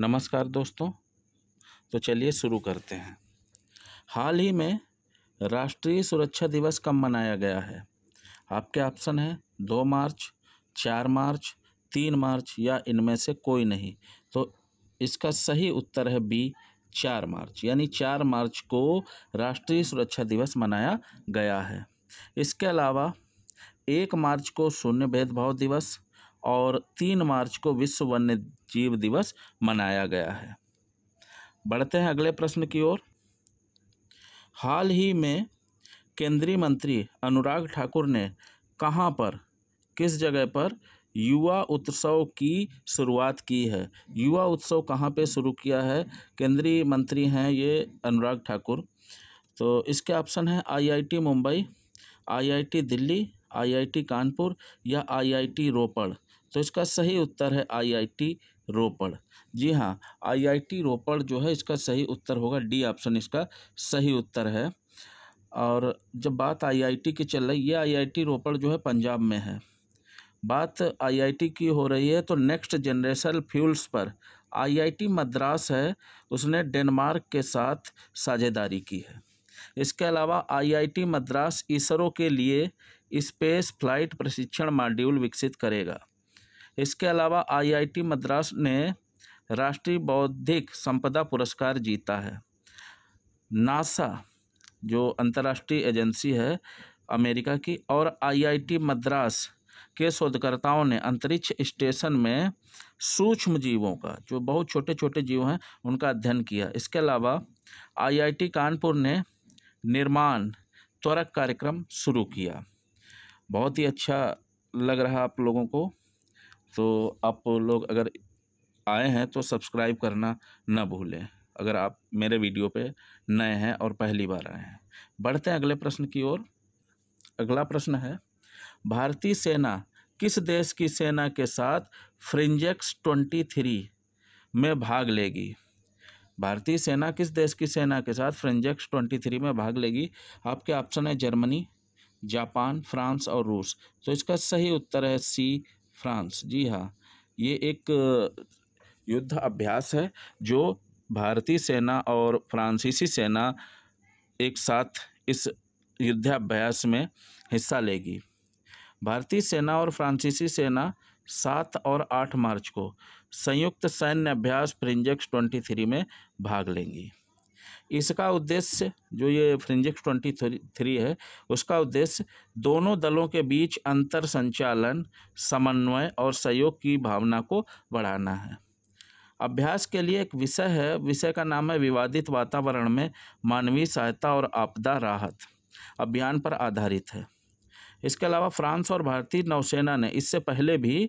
नमस्कार दोस्तों तो चलिए शुरू करते हैं हाल ही में राष्ट्रीय सुरक्षा दिवस कब मनाया गया है आपके ऑप्शन है दो मार्च चार मार्च तीन मार्च या इनमें से कोई नहीं तो इसका सही उत्तर है बी चार मार्च यानी चार मार्च को राष्ट्रीय सुरक्षा दिवस मनाया गया है इसके अलावा एक मार्च को शून्य भेदभाव दिवस और तीन मार्च को विश्व वन्य जीव दिवस मनाया गया है बढ़ते हैं अगले प्रश्न की ओर हाल ही में केंद्रीय मंत्री अनुराग ठाकुर ने कहाँ पर किस जगह पर युवा उत्सव की शुरुआत की है युवा उत्सव कहाँ पे शुरू किया है केंद्रीय मंत्री हैं ये अनुराग ठाकुर तो इसके ऑप्शन हैं IIT Mumbai IIT Delhi IIT Kanpur या आईआईटी रोपड़ तो इसका सही उत्तर है आईआईटी रोपड़ जी हाँ आईआईटी रोपड़ जो है इसका सही उत्तर होगा डी ऑप्शन इसका सही उत्तर है और जब बात आईआईटी की चल रही है आईआईटी रोपड़ जो है पंजाब में है बात आईआईटी की हो रही है तो नेक्स्ट जनरेशन फ्यूल्स पर आईआईटी मद्रास है उसने डेनमार्क के साथ साझेदारी की है इसके अलावा आईआईटी मद्रास इसरो के लिए स्पेस फ्लाइट प्रशिक्षण मॉड्यूल विकसित करेगा इसके अलावा आईआईटी मद्रास ने राष्ट्रीय बौद्धिक संपदा पुरस्कार जीता है नासा जो अंतर्राष्ट्रीय एजेंसी है अमेरिका की और आईआईटी मद्रास के शोधकर्ताओं ने अंतरिक्ष स्टेशन में सूक्ष्म जीवों का जो बहुत छोटे छोटे जीव हैं उनका अध्ययन किया इसके अलावा आईआईटी कानपुर ने निर्माण त्वरक कार्यक्रम शुरू किया बहुत ही अच्छा लग रहा आप लोगों को तो आप लोग अगर आए हैं तो सब्सक्राइब करना ना भूलें अगर आप मेरे वीडियो पे नए हैं और पहली बार आए हैं बढ़ते हैं अगले प्रश्न की ओर अगला प्रश्न है भारतीय सेना किस देश की सेना के साथ फ्रिंजेक्स ट्वेंटी थ्री में भाग लेगी भारतीय सेना किस देश की सेना के साथ फ्रिंजेक्स ट्वेंटी थ्री में भाग लेगी आपके ऑप्शन है जर्मनी जापान फ्रांस और रूस तो इसका सही उत्तर है सी फ्रांस जी हाँ ये एक युद्ध अभ्यास है जो भारतीय सेना और फ्रांसीसी सेना एक साथ इस युद्धाभ्यास में हिस्सा लेगी भारतीय सेना और फ्रांसीसी सेना सात और आठ मार्च को संयुक्त सैन्य अभ्यास प्रिंजेक्स ट्वेंटी थ्री में भाग लेंगी इसका उद्देश्य जो ये फ्रिंजिक्स ट्वेंटी थ्री है उसका उद्देश्य दोनों दलों के बीच अंतर संचालन समन्वय और सहयोग की भावना को बढ़ाना है अभ्यास के लिए एक विषय है विषय का नाम है विवादित वातावरण में मानवीय सहायता और आपदा राहत अभियान पर आधारित है इसके अलावा फ्रांस और भारतीय नौसेना ने इससे पहले भी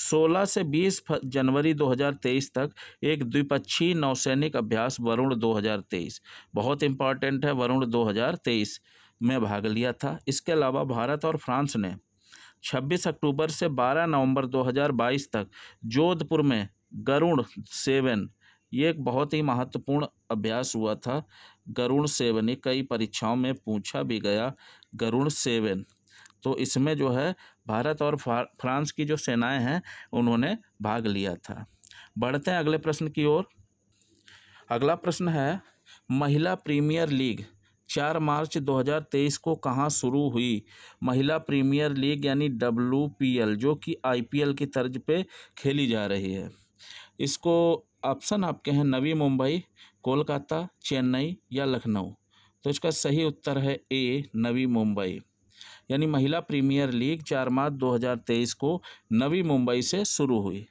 16 से 20 जनवरी 2023 तक एक द्विपक्षीय नौसैनिक अभ्यास वरुण 2023 बहुत इंपॉर्टेंट है वरुण 2023 में भाग लिया था इसके अलावा भारत और फ्रांस ने 26 अक्टूबर से 12 नवंबर 2022 तक जोधपुर में गरुण सेवन ये एक बहुत ही महत्वपूर्ण अभ्यास हुआ था गरुण सेवन ये कई परीक्षाओं में पूछा भी गया गरुण सेवन तो इसमें जो है भारत और फ्रांस की जो सेनाएं हैं उन्होंने भाग लिया था बढ़ते हैं अगले प्रश्न की ओर अगला प्रश्न है महिला प्रीमियर लीग चार मार्च 2023 को कहाँ शुरू हुई महिला प्रीमियर लीग यानी डब्ल्यू जो कि आई की तर्ज पे खेली जा रही है इसको ऑप्शन आपके हैं नवी मुंबई कोलकाता चेन्नई या लखनऊ तो इसका सही उत्तर है ए नवी मुंबई यानी महिला प्रीमियर लीग चार मार्च 2023 को नवी मुंबई से शुरू हुई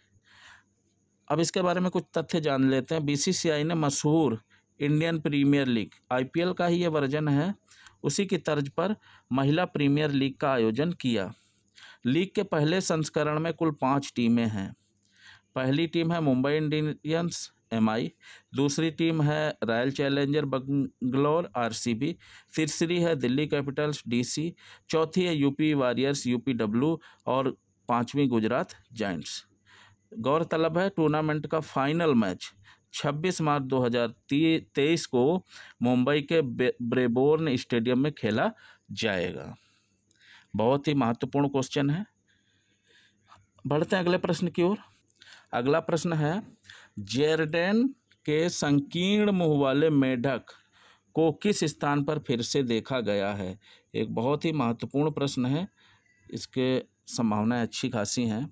अब इसके बारे में कुछ तथ्य जान लेते हैं बीसीसीआई ने मशहूर इंडियन प्रीमियर लीग आईपीएल का ही ये वर्जन है उसी की तर्ज पर महिला प्रीमियर लीग का आयोजन किया लीग के पहले संस्करण में कुल पाँच टीमें हैं पहली टीम है मुंबई इंडियंस एमआई दूसरी टीम है रॉयल चैलेंजर बंगलोर आरसीबी तीसरी है दिल्ली कैपिटल्स डीसी चौथी है यूपी वॉरियर्स यूपीडब्ल्यू और पाँचवीं गुजरात जाइंट्स गौरतलब है टूर्नामेंट का फाइनल मैच 26 मार्च 2023 को मुंबई के ब्रेबोर्न स्टेडियम में खेला जाएगा बहुत ही महत्वपूर्ण क्वेश्चन है बढ़ते हैं अगले प्रश्न की ओर अगला प्रश्न है जेरडेन के संकीर्ण मुँह वाले मेढक को किस स्थान पर फिर से देखा गया है एक बहुत ही महत्वपूर्ण प्रश्न है इसके संभावनाएँ अच्छी खासी हैं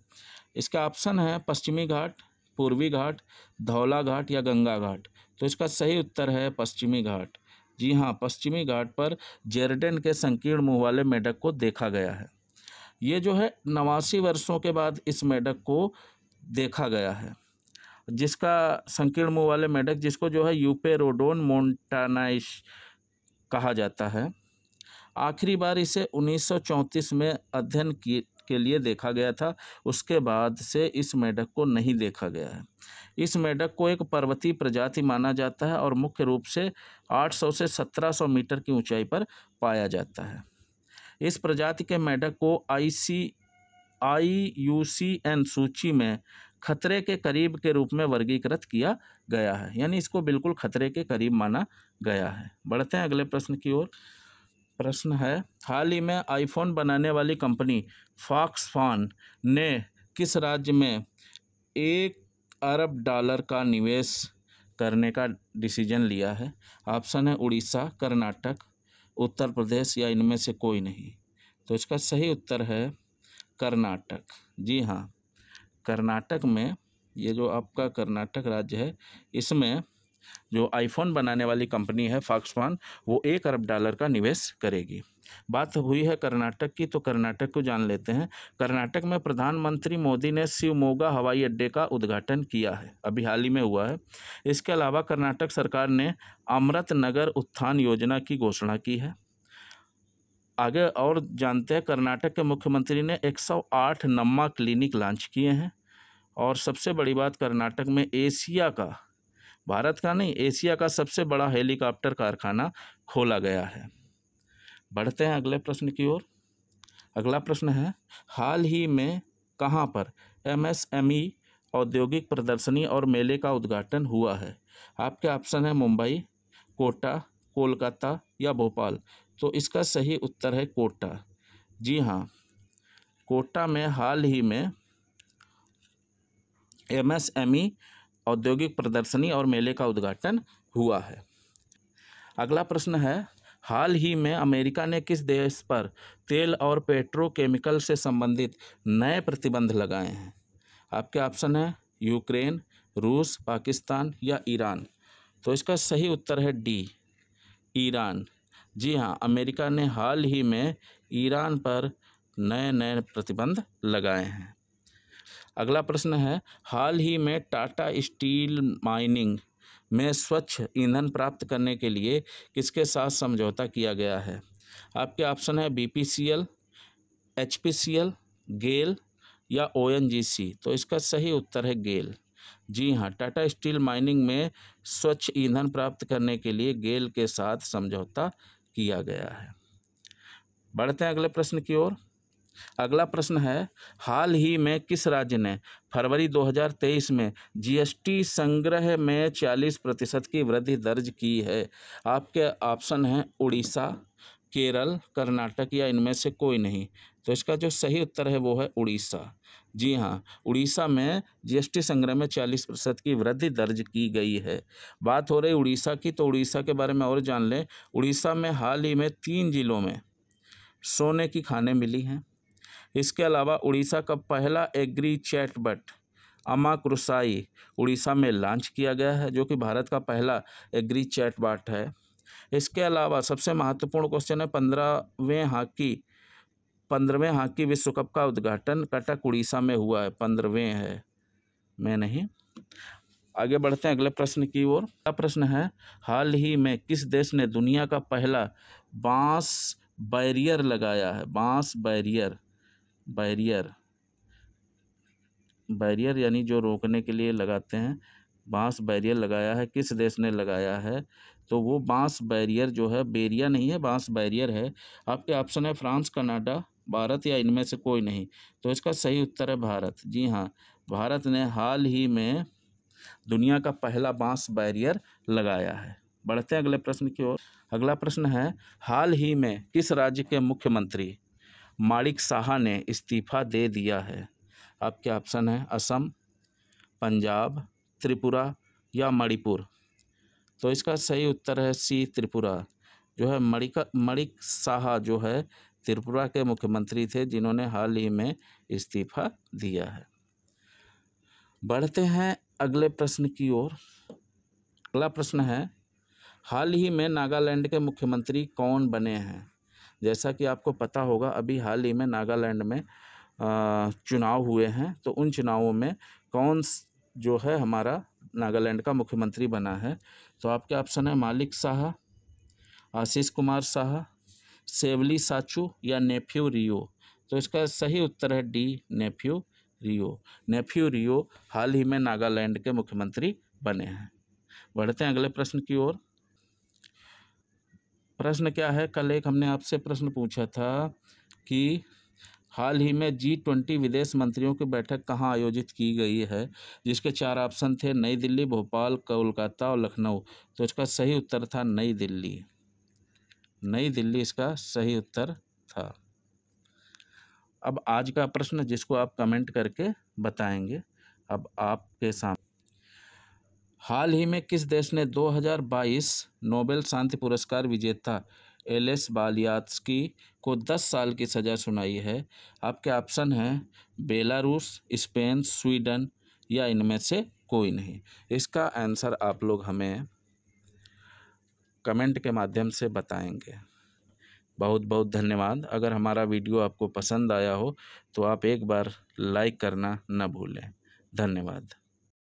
इसका ऑप्शन है पश्चिमी घाट पूर्वी घाट धौला घाट या गंगा घाट तो इसका सही उत्तर है पश्चिमी घाट जी हाँ पश्चिमी घाट पर जेरडेन के संकीर्ण मुँह वाले मेढक को देखा गया है ये जो है नवासी वर्षों के बाद इस मेढक को देखा गया है जिसका संकीर्ण मुंह वाले मेढक जिसको जो है यूपेरोडोन मोन्टानाइश कहा जाता है आखिरी बार इसे 1934 में अध्ययन की के लिए देखा गया था उसके बाद से इस मेढक को नहीं देखा गया है इस मेढक को एक पर्वतीय प्रजाति माना जाता है और मुख्य रूप से 800 से 1700 मीटर की ऊंचाई पर पाया जाता है इस प्रजाति के मेढक को आई सी आई यू सी एन सूची में खतरे के करीब के रूप में वर्गीकृत किया गया है यानी इसको बिल्कुल खतरे के करीब माना गया है बढ़ते हैं अगले प्रश्न की ओर प्रश्न है हाल ही में आईफोन बनाने वाली कंपनी फॉक्सफॉन ने किस राज्य में एक अरब डॉलर का निवेश करने का डिसीजन लिया है ऑप्शन है उड़ीसा कर्नाटक उत्तर प्रदेश या इनमें से कोई नहीं तो इसका सही उत्तर है कर्नाटक जी हाँ कर्नाटक में ये जो आपका कर्नाटक राज्य है इसमें जो आईफोन बनाने वाली कंपनी है फॉक्सफॉन वो एक अरब डॉलर का निवेश करेगी बात हुई है कर्नाटक की तो कर्नाटक को जान लेते हैं कर्नाटक में प्रधानमंत्री मोदी ने शिवमोगा हवाई अड्डे का उद्घाटन किया है अभी हाल ही में हुआ है इसके अलावा कर्नाटक सरकार ने अमृत नगर उत्थान योजना की घोषणा की है आगे और जानते हैं कर्नाटक के मुख्यमंत्री ने 108 नम्मा क्लिनिक लॉन्च किए हैं और सबसे बड़ी बात कर्नाटक में एशिया का भारत का नहीं एशिया का सबसे बड़ा हेलीकॉप्टर कारखाना खोला गया है बढ़ते हैं अगले प्रश्न की ओर अगला प्रश्न है हाल ही में कहाँ पर एमएसएमई औद्योगिक प्रदर्शनी और मेले का उद्घाटन हुआ है आपके ऑप्शन है मुंबई कोटा कोलकाता या भोपाल तो इसका सही उत्तर है कोटा जी हाँ कोटा में हाल ही में एमएसएमई औद्योगिक प्रदर्शनी और मेले का उद्घाटन हुआ है अगला प्रश्न है हाल ही में अमेरिका ने किस देश पर तेल और पेट्रोकेमिकल से संबंधित नए प्रतिबंध लगाए हैं आपके ऑप्शन है यूक्रेन रूस पाकिस्तान या ईरान तो इसका सही उत्तर है डी ईरान जी हाँ अमेरिका ने हाल ही में ईरान पर नए नए प्रतिबंध लगाए हैं अगला प्रश्न है हाल ही में टाटा स्टील माइनिंग में स्वच्छ ईंधन प्राप्त करने के लिए किसके साथ समझौता किया गया है आपके ऑप्शन है B P C L H P C L GAIL या ओ एन जी सी तो इसका सही उत्तर है गेल जी हाँ टाटा स्टील माइनिंग में स्वच्छ ईंधन प्राप्त करने के लिए गेल के साथ समझौता किया गया है बढ़ते हैं अगले प्रश्न की ओर अगला प्रश्न है हाल ही में किस राज्य ने फरवरी 2023 में जीएसटी संग्रह में 40 प्रतिशत की वृद्धि दर्ज की है आपके ऑप्शन हैं उड़ीसा केरल कर्नाटक या इनमें से कोई नहीं तो इसका जो सही उत्तर है वो है उड़ीसा जी हाँ उड़ीसा में जीएसटी संग्रह में चालीस प्रतिशत की वृद्धि दर्ज की गई है बात हो रही उड़ीसा की तो उड़ीसा के बारे में और जान लें उड़ीसा में हाल ही में तीन जिलों में सोने की खाने मिली हैं इसके अलावा उड़ीसा का पहला एग्री चैटबट अमा क्रुसाई उड़ीसा में लॉन्च किया गया है जो कि भारत का पहला एग्री बट है इसके अलावा सबसे महत्वपूर्ण क्वेश्चन है पंद्रहवें हॉकी पंद्रहवें हॉकी विश्व कप का उद्घाटन कटक उड़ीसा में हुआ है पंद्रहवें है मैं नहीं आगे बढ़ते हैं अगले प्रश्न की ओर अगला प्रश्न है हाल ही में किस देश ने दुनिया का पहला बांस बैरियर लगाया है बांस बैरियर बैरियर बैरियर यानी जो रोकने के लिए लगाते हैं बांस बैरियर लगाया है किस देश ने लगाया है तो वो बांस बैरियर जो है बेरिया नहीं है बांस बैरियर है आपके ऑप्शन है फ्रांस कनाडा भारत या इनमें से कोई नहीं तो इसका सही उत्तर है भारत जी हाँ भारत ने हाल ही में दुनिया का पहला बांस बैरियर लगाया है बढ़ते हैं अगले प्रश्न की ओर अगला प्रश्न है हाल ही में किस राज्य के मुख्यमंत्री माणिक साहा ने इस्तीफा दे दिया है आपके ऑप्शन है असम पंजाब त्रिपुरा या मणिपुर तो इसका सही उत्तर है सी त्रिपुरा जो है मणिका मणिक साहा जो है त्रिपुरा के मुख्यमंत्री थे जिन्होंने हाल ही में इस्तीफा दिया है बढ़ते हैं अगले प्रश्न की ओर अगला प्रश्न है हाल ही में नागालैंड के मुख्यमंत्री कौन बने हैं जैसा कि आपको पता होगा अभी हाल ही में नागालैंड में चुनाव हुए हैं तो उन चुनावों में कौन जो है हमारा नागालैंड का मुख्यमंत्री बना है तो आपके ऑप्शन है मालिक शाह आशीष कुमार शाह सेवली साचू या नेफ्यू रियो तो इसका सही उत्तर है डी नेफ्यू रियो नेफ्यू रियो हाल ही में नागालैंड के मुख्यमंत्री बने हैं बढ़ते हैं अगले प्रश्न की ओर प्रश्न क्या है कल एक हमने आपसे प्रश्न पूछा था कि हाल ही में जी ट्वेंटी विदेश मंत्रियों की बैठक कहाँ आयोजित की गई है जिसके चार ऑप्शन थे नई दिल्ली भोपाल कोलकाता और लखनऊ तो इसका सही उत्तर था नई दिल्ली नई दिल्ली इसका सही उत्तर था अब आज का प्रश्न जिसको आप कमेंट करके बताएंगे अब आपके सामने हाल ही में किस देश ने 2022 नोबेल शांति पुरस्कार विजेता एल एस बालियात्सकी को 10 साल की सज़ा सुनाई है आपके ऑप्शन हैं बेलारूस स्पेन स्वीडन या इनमें से कोई नहीं इसका आंसर आप लोग हमें कमेंट के माध्यम से बताएंगे बहुत बहुत धन्यवाद अगर हमारा वीडियो आपको पसंद आया हो तो आप एक बार लाइक करना न भूलें धन्यवाद